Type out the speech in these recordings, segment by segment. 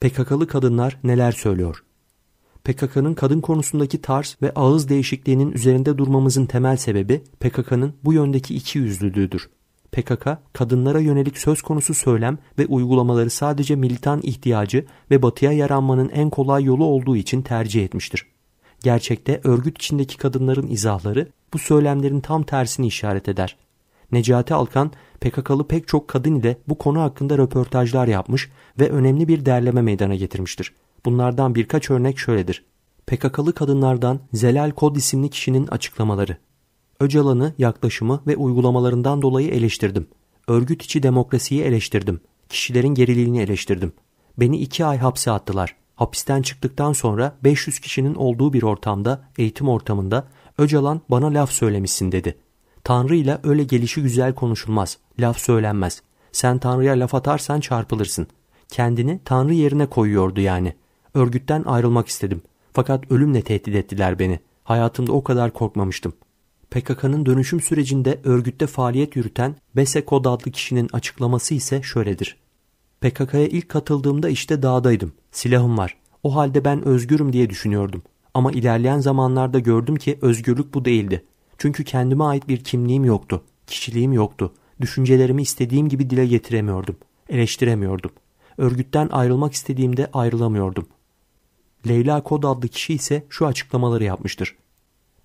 PKK'lı kadınlar neler söylüyor? PKK'nın kadın konusundaki tarz ve ağız değişikliğinin üzerinde durmamızın temel sebebi PKK'nın bu yöndeki iki yüzlülüğüdür. PKK, kadınlara yönelik söz konusu söylem ve uygulamaları sadece militan ihtiyacı ve batıya yaranmanın en kolay yolu olduğu için tercih etmiştir. Gerçekte örgüt içindeki kadınların izahları bu söylemlerin tam tersini işaret eder. Necati Alkan PKK'lı pek çok kadın ile bu konu hakkında röportajlar yapmış ve önemli bir derleme meydana getirmiştir. Bunlardan birkaç örnek şöyledir. PKK'lı kadınlardan Zelal Kod isimli kişinin açıklamaları. Öcalan'ı, yaklaşımı ve uygulamalarından dolayı eleştirdim. Örgüt içi demokrasiyi eleştirdim. Kişilerin geriliğini eleştirdim. Beni iki ay hapse attılar. Hapisten çıktıktan sonra 500 kişinin olduğu bir ortamda, eğitim ortamında Öcalan bana laf söylemişsin dedi. Tanrı ile öyle gelişi güzel konuşulmaz, laf söylenmez. Sen Tanrı'ya laf atarsan çarpılırsın. Kendini Tanrı yerine koyuyordu yani. Örgütten ayrılmak istedim. Fakat ölümle tehdit ettiler beni. Hayatımda o kadar korkmamıştım. PKK'nın dönüşüm sürecinde örgütte faaliyet yürüten Besekod adlı kişinin açıklaması ise şöyledir. PKK'ya ilk katıldığımda işte dağdaydım. Silahım var. O halde ben özgürüm diye düşünüyordum. Ama ilerleyen zamanlarda gördüm ki özgürlük bu değildi. Çünkü kendime ait bir kimliğim yoktu, kişiliğim yoktu. Düşüncelerimi istediğim gibi dile getiremiyordum, eleştiremiyordum. Örgütten ayrılmak istediğimde ayrılamıyordum. Leyla Kod adlı kişi ise şu açıklamaları yapmıştır.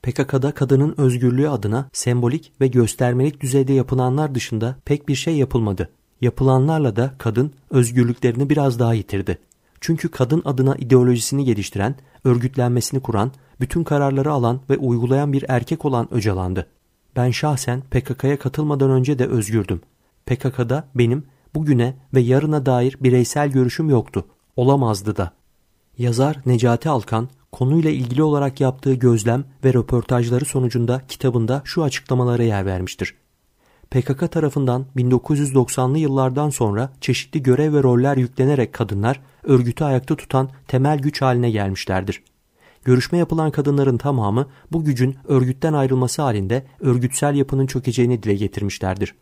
PKK'da kadının özgürlüğü adına sembolik ve göstermelik düzeyde yapılanlar dışında pek bir şey yapılmadı. Yapılanlarla da kadın özgürlüklerini biraz daha yitirdi. Çünkü kadın adına ideolojisini geliştiren, örgütlenmesini kuran, bütün kararları alan ve uygulayan bir erkek olan Öcalan'dı. Ben şahsen PKK'ya katılmadan önce de özgürdüm. PKK'da benim bugüne ve yarına dair bireysel görüşüm yoktu. Olamazdı da. Yazar Necati Alkan konuyla ilgili olarak yaptığı gözlem ve röportajları sonucunda kitabında şu açıklamalara yer vermiştir. PKK tarafından 1990'lı yıllardan sonra çeşitli görev ve roller yüklenerek kadınlar örgütü ayakta tutan temel güç haline gelmişlerdir. Görüşme yapılan kadınların tamamı bu gücün örgütten ayrılması halinde örgütsel yapının çökeceğini dile getirmişlerdir.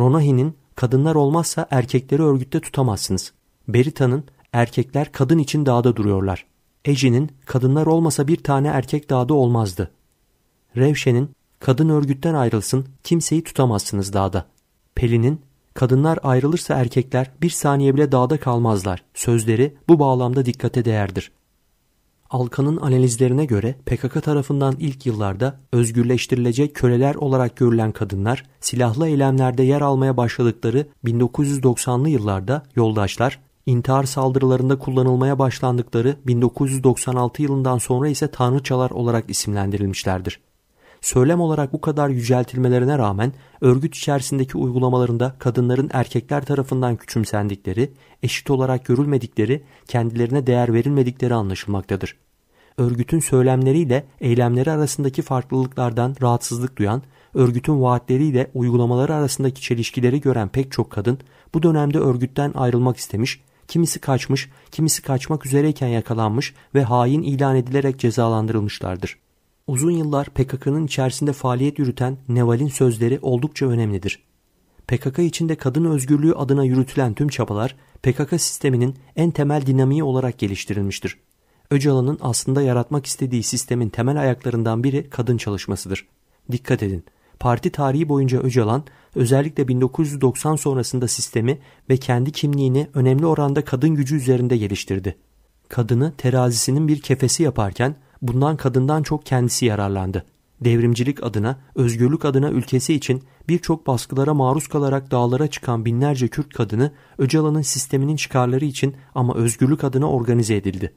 Ronahi'nin kadınlar olmazsa erkekleri örgütte tutamazsınız. Berita'nın erkekler kadın için dağda duruyorlar. Ejin'in, kadınlar olmasa bir tane erkek dağda olmazdı. Revşe'nin Kadın örgütten ayrılsın, kimseyi tutamazsınız dağda. Pelin'in kadınlar ayrılırsa erkekler bir saniye bile dağda kalmazlar. Sözleri bu bağlamda dikkate değerdir. Alkan'ın analizlerine göre PKK tarafından ilk yıllarda özgürleştirilecek köleler olarak görülen kadınlar silahlı eylemlerde yer almaya başladıkları 1990'lı yıllarda yoldaşlar, intihar saldırılarında kullanılmaya başlandıkları 1996 yılından sonra ise tanrıçalar olarak isimlendirilmişlerdir söylem olarak bu kadar yüceltilmelerine rağmen örgüt içerisindeki uygulamalarında kadınların erkekler tarafından küçümsendikleri, eşit olarak görülmedikleri, kendilerine değer verilmedikleri anlaşılmaktadır. Örgütün söylemleriyle eylemleri arasındaki farklılıklardan rahatsızlık duyan, örgütün vaatleriyle uygulamaları arasındaki çelişkileri gören pek çok kadın bu dönemde örgütten ayrılmak istemiş, kimisi kaçmış, kimisi kaçmak üzereyken yakalanmış ve hain ilan edilerek cezalandırılmışlardır. Uzun yıllar PKK'nın içerisinde faaliyet yürüten Neval'in sözleri oldukça önemlidir. PKK içinde kadın özgürlüğü adına yürütülen tüm çabalar PKK sisteminin en temel dinamiği olarak geliştirilmiştir. Öcalan'ın aslında yaratmak istediği sistemin temel ayaklarından biri kadın çalışmasıdır. Dikkat edin. Parti tarihi boyunca Öcalan özellikle 1990 sonrasında sistemi ve kendi kimliğini önemli oranda kadın gücü üzerinde geliştirdi. Kadını terazisinin bir kefesi yaparken bundan kadından çok kendisi yararlandı. Devrimcilik adına, özgürlük adına ülkesi için birçok baskılara maruz kalarak dağlara çıkan binlerce Kürt kadını Öcalan'ın sisteminin çıkarları için ama özgürlük adına organize edildi.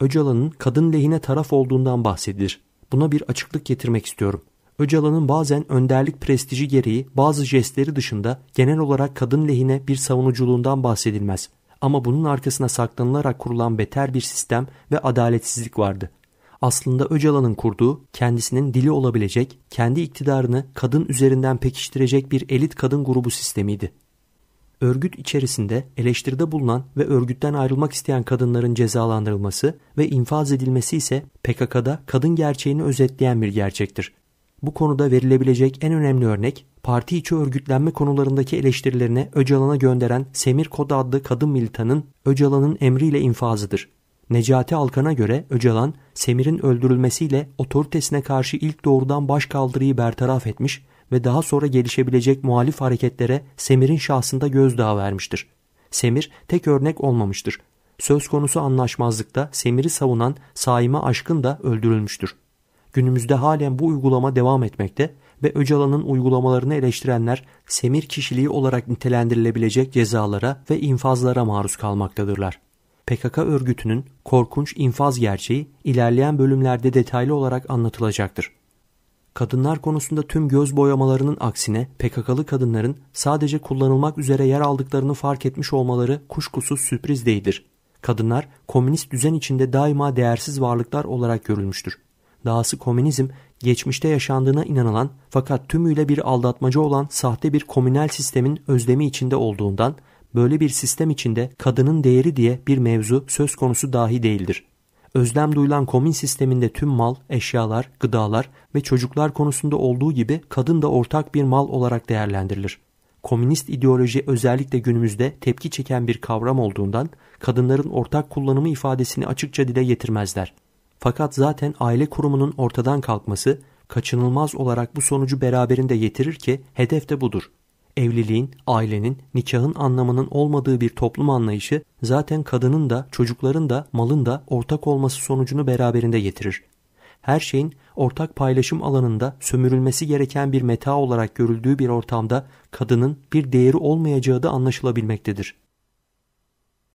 Öcalan'ın kadın lehine taraf olduğundan bahsedilir. Buna bir açıklık getirmek istiyorum. Öcalan'ın bazen önderlik prestiji gereği bazı jestleri dışında genel olarak kadın lehine bir savunuculuğundan bahsedilmez. Ama bunun arkasına saklanılarak kurulan beter bir sistem ve adaletsizlik vardı aslında Öcalan'ın kurduğu kendisinin dili olabilecek, kendi iktidarını kadın üzerinden pekiştirecek bir elit kadın grubu sistemiydi. Örgüt içerisinde eleştiride bulunan ve örgütten ayrılmak isteyen kadınların cezalandırılması ve infaz edilmesi ise PKK'da kadın gerçeğini özetleyen bir gerçektir. Bu konuda verilebilecek en önemli örnek parti içi örgütlenme konularındaki eleştirilerine Öcalan'a gönderen Semir Koda adlı kadın militanın Öcalan'ın emriyle infazıdır. Necati Alkan'a göre Öcalan, Semir'in öldürülmesiyle otoritesine karşı ilk doğrudan başkaldırıyı bertaraf etmiş ve daha sonra gelişebilecek muhalif hareketlere Semir'in şahsında gözdağı vermiştir. Semir tek örnek olmamıştır. Söz konusu anlaşmazlıkta Semir'i savunan Saime Aşkın da öldürülmüştür. Günümüzde halen bu uygulama devam etmekte ve Öcalan'ın uygulamalarını eleştirenler Semir kişiliği olarak nitelendirilebilecek cezalara ve infazlara maruz kalmaktadırlar. PKK örgütünün korkunç infaz gerçeği ilerleyen bölümlerde detaylı olarak anlatılacaktır. Kadınlar konusunda tüm göz boyamalarının aksine PKK'lı kadınların sadece kullanılmak üzere yer aldıklarını fark etmiş olmaları kuşkusuz sürpriz değildir. Kadınlar komünist düzen içinde daima değersiz varlıklar olarak görülmüştür. Dahası komünizm geçmişte yaşandığına inanılan fakat tümüyle bir aldatmaca olan sahte bir komünel sistemin özlemi içinde olduğundan böyle bir sistem içinde kadının değeri diye bir mevzu söz konusu dahi değildir. Özlem duyulan komün sisteminde tüm mal, eşyalar, gıdalar ve çocuklar konusunda olduğu gibi kadın da ortak bir mal olarak değerlendirilir. Komünist ideoloji özellikle günümüzde tepki çeken bir kavram olduğundan kadınların ortak kullanımı ifadesini açıkça dile getirmezler. Fakat zaten aile kurumunun ortadan kalkması kaçınılmaz olarak bu sonucu beraberinde getirir ki hedef de budur evliliğin, ailenin, nikahın anlamının olmadığı bir toplum anlayışı zaten kadının da çocukların da malın da ortak olması sonucunu beraberinde getirir. Her şeyin ortak paylaşım alanında sömürülmesi gereken bir meta olarak görüldüğü bir ortamda kadının bir değeri olmayacağı da anlaşılabilmektedir.